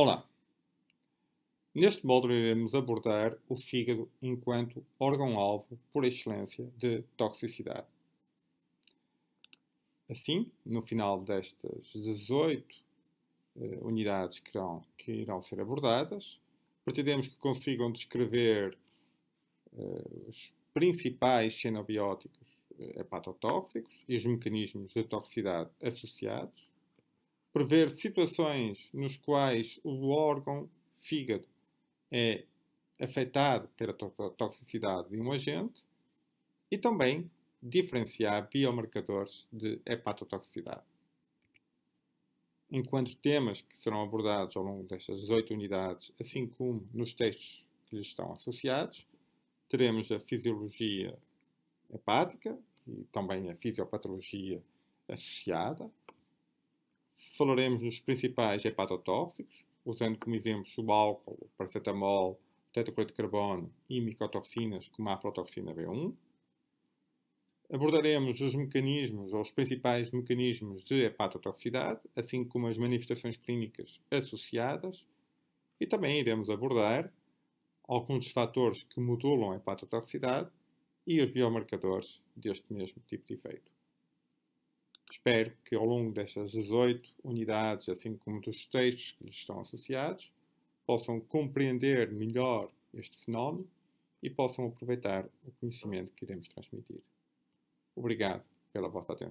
Olá! Neste módulo iremos abordar o fígado enquanto órgão-alvo por excelência de toxicidade. Assim, no final destas 18 eh, unidades que irão, que irão, ser abordadas, pretendemos que consigam descrever eh, os principais xenobióticos eh, hepatotóxicos e os mecanismos de toxicidade associados, prever situações nos quais o órgão fígado é afetado pela toxicidade de um agente e também diferenciar biomarcadores de hepatotoxicidade. Enquanto temas que serão abordados ao longo destas 18 unidades, assim como nos textos que lhes estão associados, teremos a fisiologia hepática e também a fisiopatologia associada, falaremos dos principais hepatotóxicos, usando como exemplos o álcool, o paracetamol, o tetracloreto de carbono e micotoxinas como a aflatoxina B1. Abordaremos os mecanismos ou os principais mecanismos de hepatotoxicidade, assim como as manifestações clínicas associadas, e também iremos abordar alguns dos fatores que modulam a hepatotoxicidade e os biomarcadores deste mesmo tipo de efeito. Espero que ao longo destas 18 unidades, assim como dos textos que lhes estão associados, possam compreender melhor este fenómeno e possam aproveitar o conhecimento que iremos transmitir. Obrigado pela vossa atenção.